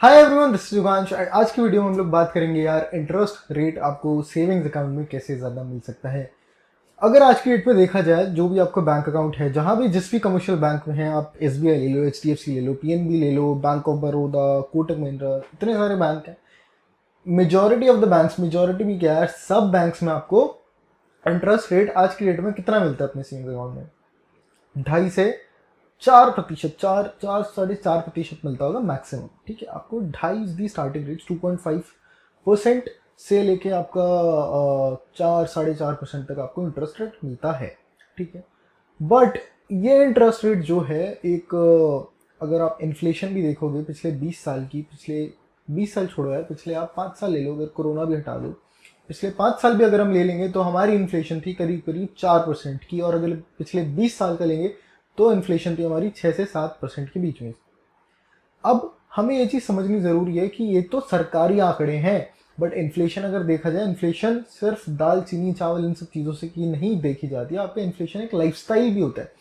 hi everyone this जुगांश आज की video में हम लोग बात करेंगे यार इंटरेस्ट रेट आपको सेविंग्स अकाउंट में कैसे ज़्यादा मिल सकता है अगर आज की डेट पे देखा जाए जो भी आपका बैंक अकाउंट है जहाँ भी जिस भी कमर्शियल बैंक में हैं आप एस ले लो एच ले लो पी ले लो बैंक ऑफ बड़ौदा कोटक महिंद्रा इतने सारे बैंक हैं majority of the bank majority भी क्या है सब बैंक में आपको इंटरेस्ट रेट आज की डेट में कितना मिलता है अपने सेविंग्स अकाउंट में ढाई से चार प्रतिशत चार चार साढ़े चार प्रतिशत मिलता होगा मैक्सिमम ठीक है आपको ढाई दी starting rate two point five percent से लेके आपका चार साढ़े चार परसेंट तक आपको इंटरेस्ट रेट मिलता है ठीक है बट ये इंटरेस्ट रेट जो है एक अगर आप इन्फ्लेशन भी देखोगे पिछले बीस साल की पिछले बीस साल छोड़ो है पिछले आप पाँच साल ले लो अगर कोरोना भी हटा दो पिछले पाँच साल भी अगर हम ले लेंगे तो हमारी इन्फ्लेशन थी करीब करीब चार परसेंट की और अगर पिछले बीस साल का लेंगे तो इन्फ्लेशन तो थी हमारी छः से सात परसेंट के बीच में अब हमें ये चीज़ समझनी ज़रूरी है कि ये तो सरकारी आंकड़े हैं बट इन्फ्लेशन अगर देखा जाए इन्फ्लेशन सिर्फ दाल चीनी चावल इन सब चीज़ों से की नहीं देखी जाती आपका इन्फ्लेशन एक लाइफ भी होता है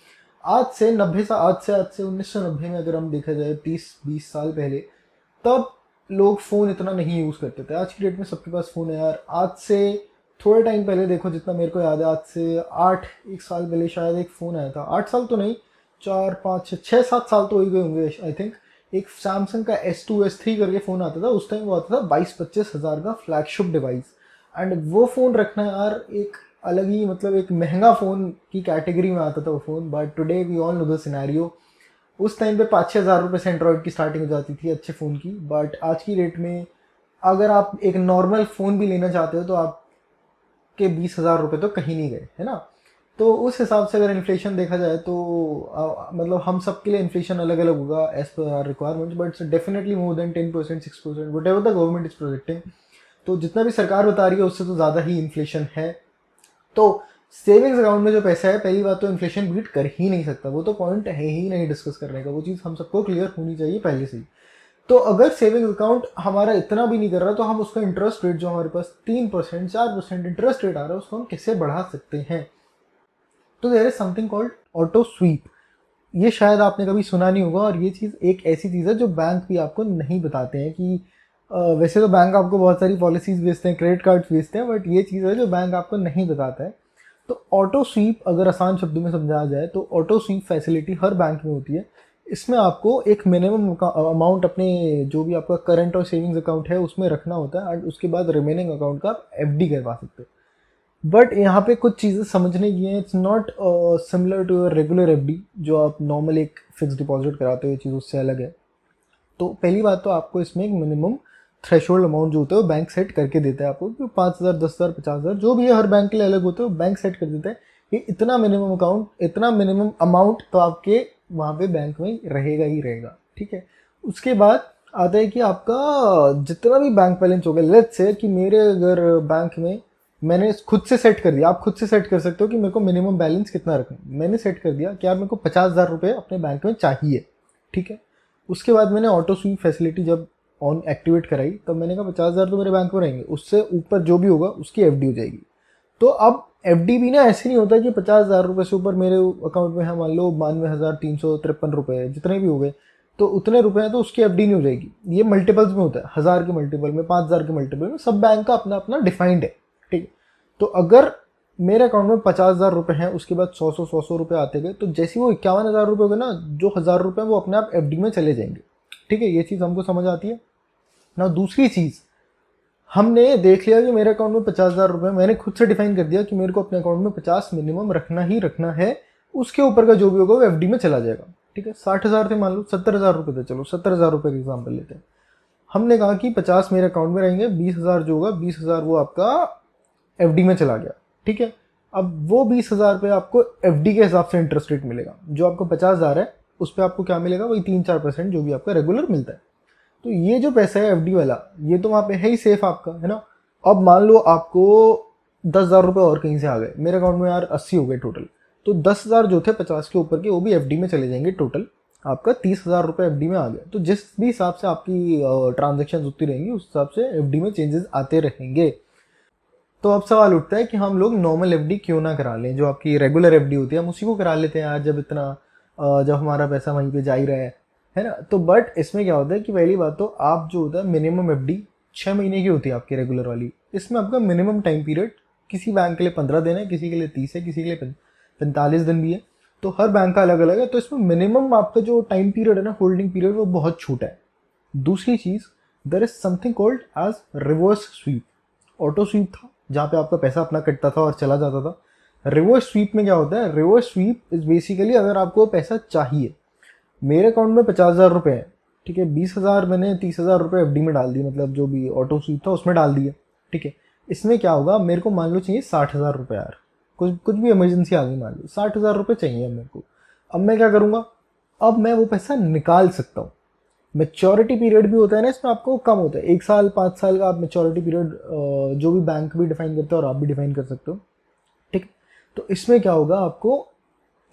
आज से नब्बे से आज से आज से उन्नीस में अगर हम देखा जाए तीस बीस साल पहले तब लोग फ़ोन इतना नहीं यूज़ करते थे आज की डेट में सबके पास फ़ोन है यार आज से थोड़े टाइम पहले देखो जितना मेरे को याद है आज से आठ एक साल पहले शायद एक फ़ोन आया था आठ साल तो नहीं चार पाँच छः सात साल तो हो ही गए होंगे आई थिंक एक सैमसंग का एस टू एस थ्री करके फ़ोन आता था उस टाइम वो आता था बाईस पच्चीस हज़ार का फ्लैगशिप डिवाइस एंड वो फ़ोन रखना यार एक अलग ही मतलब एक महंगा फ़ोन की कैटेगरी में आता था वो phone but today we all know the scenario उस टाइम पे पाँच छः हज़ार रुपये से एंड्रॉयड की स्टार्टिंग हो जाती थी अच्छे फ़ोन की बट आज की डेट में अगर आप एक नॉर्मल फ़ोन भी लेना चाहते हो तो आप के बीस हज़ार रुपये तो कहीं नहीं गए है ना तो उस हिसाब से अगर इन्फ्लेशन देखा जाए तो आ, मतलब हम सब के लिए इन्फ्लेशन अलग अलग होगा as per our requirements but definitely more than ten percent six percent whatever the government is projecting तो जितना भी सरकार बता रही है उससे तो ज़्यादा ही इन्फ्लेशन है तो सेविंग्स अकाउंट में जो पैसा है पहली बात तो इन्फ्लेशन बीट कर ही नहीं सकता वो तो पॉइंट है ही नहीं डिस्कस करने का वो चीज़ हम सबको क्लियर होनी चाहिए पहले से ही तो अगर सेविंग अकाउंट हमारा इतना भी नहीं कर रहा तो हम उसका इंटरेस्ट रेट जो हमारे पास तीन परसेंट चार परसेंट इंटरेस्ट रेट आ रहा है उसको हम कैसे बढ़ा सकते हैं तो there is something called auto sweep ये शायद आपने कभी सुना नहीं होगा और ये चीज़ एक ऐसी चीज़ है जो बैंक भी आपको नहीं बताते हैं कि वैसे तो बैंक आपको बहुत सारी पॉलिसीज़ बेचते हैं क्रेडिट कार्ड्स बेचते हैं बट ये चीज़ है जो बैंक आपको नहीं बताता है तो ऑटो स्वीप अगर आसान शब्दों में समझाया जाए तो ऑटो स्वीप फैसिलिटी हर बैंक में होती है इसमें आपको एक मिनिमम अमाउंट अपने जो भी आपका करंट और सेविंग्स अकाउंट है उसमें रखना होता है एंड उसके बाद रिमेनिंग अकाउंट का आप एफ करवा सकते हो बट यहाँ पे कुछ चीज़ें समझने की हैं it's not similar to your regular F जो आप नॉर्मल एक फिक्स डिपॉजिट कराते हो ये चीज़ उससे अलग है तो पहली बात तो आपको इसमें एक मिनिमम थ्रेश अमाउंट जो होता है वो बैंक सेट करके देता है आपको पाँच हज़ार दस हज़ार पचास हज़ार जो भी है हर बैंक के लिए अलग होते है बैंक सेट कर देता है कि इतना मिनिमम अकाउंट इतना मिनिमम अमाउंट तो आपके वहाँ पे बैंक में रहेगा ही रहेगा ठीक है उसके बाद आता है कि आपका जितना भी बैंक बैलेंस होगा लेट लेट्स कि मेरे अगर बैंक में मैंने खुद से सेट कर दिया आप खुद से सेट कर सकते हो कि मेरे को मिनिमम बैलेंस कितना रखना मैंने सेट कर दिया कि यार मेरे को पचास हज़ार रुपये अपने बैंक में चाहिए ठीक है उसके बाद मैंने ऑटो स्वीप फैसिलिटी जब ऑन एक्टिवेट कराई तब मैंने कहा पचास हज़ार तो मेरे बैंक में रहेंगे उससे ऊपर जो भी होगा उसकी एफ हो जाएगी तो अब एफ डी भी ना ऐसे नहीं होता कि पचास हज़ार रुपये से ऊपर मेरे अकाउंट में है मान लो बानवे हज़ार तीन सौ तिरपन रुपये जितने भी हो गए तो उतने रुपए हैं तो उसकी एफ नहीं हो जाएगी ये मल्टीपल्स में होता है हज़ार के मल्टीपल में पाँच हज़ार के मल्टीपल में सब बैंक का अपना अपना डिफाइंड है ठीक है तो अगर मेरे अकाउंट में पचास हज़ार रुपये हैं उसके बाद सौ सौ सौ सौ रुपये आते गए तो जैसे वो इक्यावन हज़ार रुपये हो गए ना जो हज़ार रुपये वो अपने आप एफ में चले जाएंगे ठीक है ये चीज़ हमको समझ आती है ना दूसरी चीज़ हमने देख लिया कि मेरे अकाउंट में पचास हज़ार रुपये मैंने खुद से डिफाइन कर दिया कि मेरे को अपने अकाउंट में पचास मिनिमम रखना ही रखना है उसके ऊपर का जो भी होगा वो एफ में चला जाएगा ठीक है साठ हज़ार थे मान लो सत्तर हज़ार रुपये थे चलो सत्तर हज़ार रुपये का एग्जाम्पल लेते हैं हमने कहा कि पचास मेरे अकाउंट में रहेंगे बीस हज़ार जो होगा बीस हज़ार वो आपका एफ में चला गया ठीक है अब वो बीस हज़ार रुपये आपको एफ के हिसाब से इंटरेस्ट रेट मिलेगा जो आपको पचास हज़ार है उस पर आपको क्या मिलेगा वही तीन चार परसेंट जो भी आपका रेगुलर मिलता है तो ये जो पैसा है एफ वाला ये तो वहाँ पे है ही सेफ आपका है ना अब मान लो आपको दस हज़ार रुपये और कहीं से आ गए मेरे अकाउंट में यार अस्सी हो गए टोटल तो दस हज़ार जो थे पचास के ऊपर के वो भी एफ में चले जाएंगे टोटल आपका तीस हज़ार रुपये एफ में आ गया तो जिस भी हिसाब से आपकी ट्रांजेक्शन होती रहेंगी उस हिसाब से एफ में चेंजेस आते रहेंगे तो अब सवाल उठता है कि हम लोग नॉर्मल एफ क्यों ना करा लें जो आपकी रेगुलर एफ होती है हम उसी को करा लेते हैं आज जब इतना जब हमारा पैसा वहीं पर जा ही रहा है है ना तो बट इसमें क्या होता है कि पहली बात तो आप जो होता है मिनिमम एफ डी छः महीने की होती है आपकी रेगुलर वाली इसमें आपका मिनिमम टाइम पीरियड किसी बैंक के लिए पंद्रह दिन है किसी के लिए तीस है किसी के लिए पैंतालीस दिन भी है तो हर बैंक का अलग अलग है तो इसमें मिनिमम आपका जो टाइम पीरियड है ना होल्डिंग पीरियड वो बहुत छोटा है दूसरी चीज़ there is something called as reverse sweep auto sweep था जहाँ पे आपका पैसा अपना कटता था और चला जाता था रिवर्स स्वीप में क्या होता है रिवर्स स्वीप इज़ बेसिकली अगर आपको पैसा चाहिए मेरे अकाउंट में पचास हज़ार रुपये हैं ठीक है बीस हज़ार मैंने तीस हज़ार रुपये एफ में डाल दिए मतलब जो भी ऑटो स्वीप था उसमें डाल दिए ठीक है इसमें क्या होगा मेरे को मान लो चाहिए साठ हज़ार रुपये यार कुछ कुछ भी इमरजेंसी आ गई मान लो साठ हज़ार रुपये चाहिए मेरे को अब मैं क्या करूँगा अब मैं वो पैसा निकाल सकता हूँ मेच्योरिटी पीरियड भी होता है ना इसमें आपको कम होता है एक साल पाँच साल का आप मेच्योरिटी पीरियड जो भी बैंक भी डिफाइन करता है और आप भी डिफाइन कर सकते हो ठीक तो इसमें क्या होगा आपको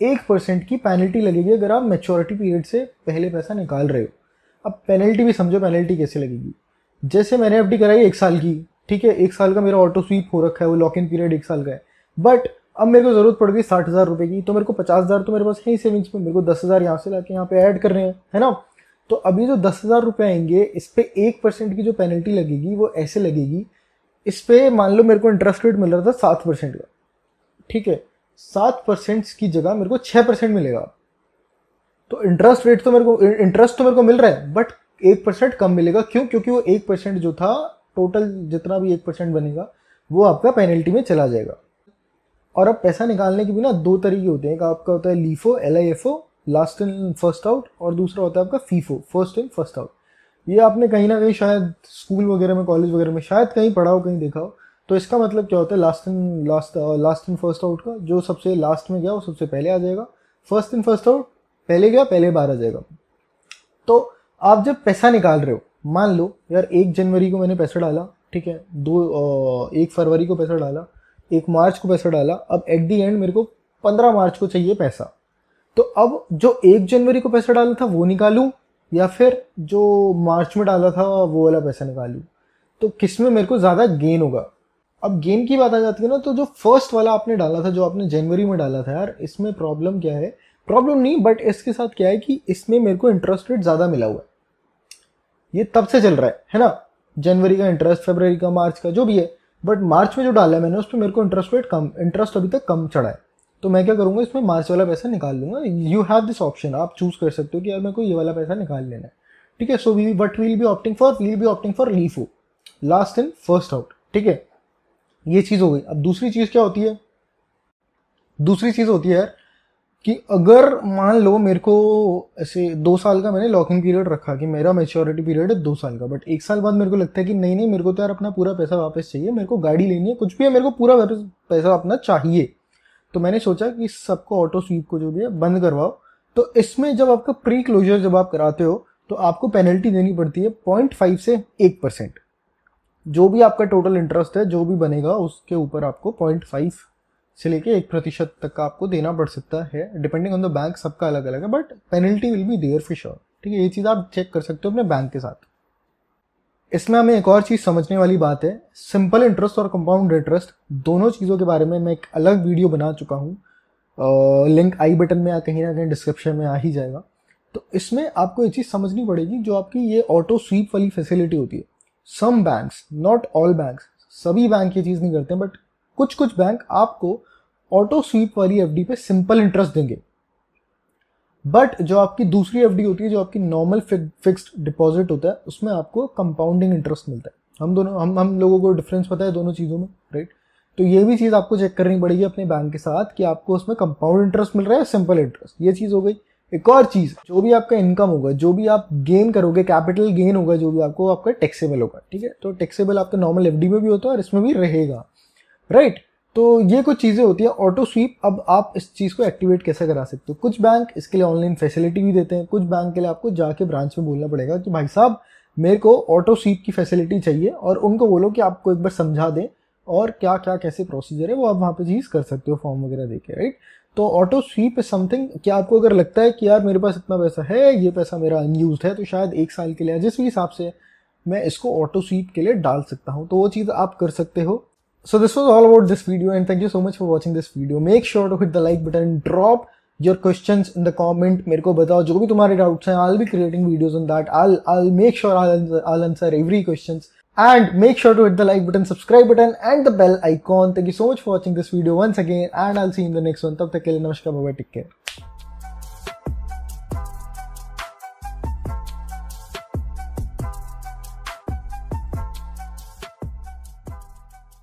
एक परसेंट की पेनल्टी लगेगी अगर आप मेच्योरिटी पीरियड से पहले पैसा निकाल रहे हो अब पेनल्टी भी समझो पेनल्टी कैसे लगेगी जैसे मैंने एफ कराई एक साल की ठीक है एक साल का मेरा ऑटो स्वीप हो रखा है वो लॉक इन पीरियड एक साल का है बट अब मेरे को ज़रूरत पड़ गई साठ हज़ार रुपये की तो मेरे को पचास हज़ार तो मेरे पास है ही सेविंग्स में मेरे को दस हज़ार यहाँ से ला के यहाँ पे ऐड कर रहे हैं है ना तो अभी जो दस हज़ार रुपये आएंगे इस पर एक परसेंट की जो पेनल्टी लगेगी वो ऐसे लगेगी इस पर मान लो मेरे को इंटरेस्ट रेट मिल रहा था सात परसेंट का ठीक है सात परसेंट की जगह मेरे को छह परसेंट मिलेगा तो इंटरेस्ट रेट तो मेरे को इंटरेस्ट तो मेरे को मिल रहा है बट एक परसेंट कम मिलेगा क्यों क्योंकि वो एक परसेंट जो था टोटल जितना भी एक परसेंट बनेगा वो आपका पेनल्टी में चला जाएगा और अब पैसा निकालने के भी ना दो तरीके होते हैं एक आपका होता है LIFO L I F O last in first out और दूसरा होता है आपका FIFO first in first out ये आपने कहीं ना कहीं शायद स्कूल वगैरह में कॉलेज वगैरह में शायद कहीं पढ़ा हो कहीं देखा हो तो इसका मतलब क्या होता है last in last last in first out का जो सबसे लास्ट में गया वो सबसे पहले आ जाएगा फर्स्ट इन फर्स्ट आउट पहले गया पहले बाहर आ जाएगा तो आप जब पैसा निकाल रहे हो मान लो यार एक जनवरी को मैंने पैसा डाला ठीक है दो uh, एक फरवरी को पैसा डाला एक मार्च को पैसा डाला अब एट दी एंड मेरे को पंद्रह मार्च को चाहिए पैसा तो अब जो एक जनवरी को पैसा डाला था वो निकालू या फिर जो मार्च में डाला था वो वाला पैसा निकालू तो किस में मेरे को ज़्यादा गेन होगा अब गेम की बात आ जाती है ना तो जो फर्स्ट वाला आपने डाला था जो आपने जनवरी में डाला था यार इसमें प्रॉब्लम क्या है प्रॉब्लम नहीं बट इसके साथ क्या है कि इसमें मेरे को इंटरेस्ट रेट ज़्यादा मिला हुआ है ये तब से चल रहा है है ना जनवरी का इंटरेस्ट फरवरी का मार्च का जो भी है बट मार्च में जो डाला है मैंने उस पर मेरे को इंटरेस्ट रेट कम इंटरेस्ट अभी तक कम चढ़ा है तो मैं क्या करूँगा इसमें मार्च वाला पैसा निकाल लूँगा यू हैव दिस ऑप्शन आप चूज़ कर सकते हो कि यार मेरे को ये वाला पैसा निकाल लेना है ठीक है so we what will be opting for will be opting for LIFO last in first out ठीक है ये चीज़ हो गई अब दूसरी चीज़ क्या होती है दूसरी चीज़ होती है कि अगर मान लो मेरे को ऐसे दो साल का मैंने लॉकिंग पीरियड रखा कि मेरा मेच्योरिटी पीरियड है दो साल का बट एक साल बाद मेरे को लगता है कि नहीं नहीं मेरे को तो यार अपना पूरा पैसा वापस चाहिए मेरे को गाड़ी लेनी है कुछ भी है मेरे को पूरा वापस पैसा अपना चाहिए तो मैंने सोचा कि सबको ऑटो स्वीप को जो भी है बंद करवाओ तो इसमें जब आपका प्री क्लोजर जब आप कराते हो तो आपको पेनल्टी देनी पड़ती है पॉइंट फाइव से एक परसेंट जो भी आपका टोटल इंटरेस्ट है जो भी बनेगा उसके ऊपर आपको पॉइंट फाइव से लेके एक प्रतिशत तक का आपको देना पड़ सकता है डिपेंडिंग ऑन द बैंक सबका अलग अलग है but penalty will be there for sure ठीक है ये चीज़ आप चेक कर सकते हो अपने बैंक के साथ इसमें हमें एक और चीज़ समझने वाली बात है सिंपल इंटरेस्ट और कंपाउंड इंटरेस्ट दोनों चीज़ों के बारे में मैं एक अलग वीडियो बना चुका हूँ लिंक आई बटन में या कहीं ना कहीं डिस्क्रिप्शन में आ ही जाएगा तो इसमें आपको ये चीज़ समझनी पड़ेगी जो आपकी ये ऑटो स्वीप वाली फैसिलिटी होती है some banks not all banks सभी बैंक ये चीज़ नहीं करते बट कुछ कुछ बैंक आपको ऑटो स्वीप वाली एफ पे सिंपल इंटरेस्ट देंगे बट जो आपकी दूसरी एफ होती है जो आपकी नॉर्मल फिक्स्ड डिपॉजिट होता है उसमें आपको कंपाउंडिंग इंटरेस्ट मिलता है हम दोनों हम हम लोगों को डिफरेंस पता है दोनों चीज़ों में राइट तो ये भी चीज़ आपको चेक करनी पड़ेगी अपने बैंक के साथ कि आपको उसमें कंपाउंड इंटरेस्ट मिल रहा है सिंपल इंटरेस्ट ये चीज़ हो गई एक और चीज़ जो भी आपका इनकम होगा जो भी आप गेन करोगे कैपिटल गेन होगा जो भी आपको आपका टैक्सेबल होगा ठीक है तो टैक्सेबल आपका नॉर्मल एफ में भी होता है और इसमें भी रहेगा राइट तो ये कुछ चीज़ें होती है ऑटो स्वीप अब आप इस चीज़ को एक्टिवेट कैसे करा सकते हो कुछ बैंक इसके लिए ऑनलाइन फैसिलिटी भी देते हैं कुछ बैंक के लिए आपको जाके ब्रांच में बोलना पड़ेगा कि भाई साहब मेरे को ऑटो स्वीप की फैसिलिटी चाहिए और उनको बोलो कि आपको एक बार समझा दें और क्या क्या कैसे प्रोसीजर है वो आप वहाँ पे चीज़ कर सकते हो फॉर्म वगैरह देके राइट तो ऑटो स्वीप इज समथिंग क्या आपको अगर लगता है कि यार मेरे पास इतना पैसा है ये पैसा मेरा अनयूज है तो शायद एक साल के लिए जिस भी हिसाब से मैं इसको ऑटो स्वीप के लिए डाल सकता हूँ तो वो चीज़ आप कर सकते हो so this was all about this video and thank you so much for watching this video make sure to hit the like button drop your question in the comment मेरे को बताओ जो भी तुम्हारे डाउट्स हैं I'll be creating videos on that I I make sure I answer every question and make sure to hit the like button subscribe button and the bell icon thank you so much for watching this video once again and i'll see you in the next one tab tak ke liye namaskar bye take care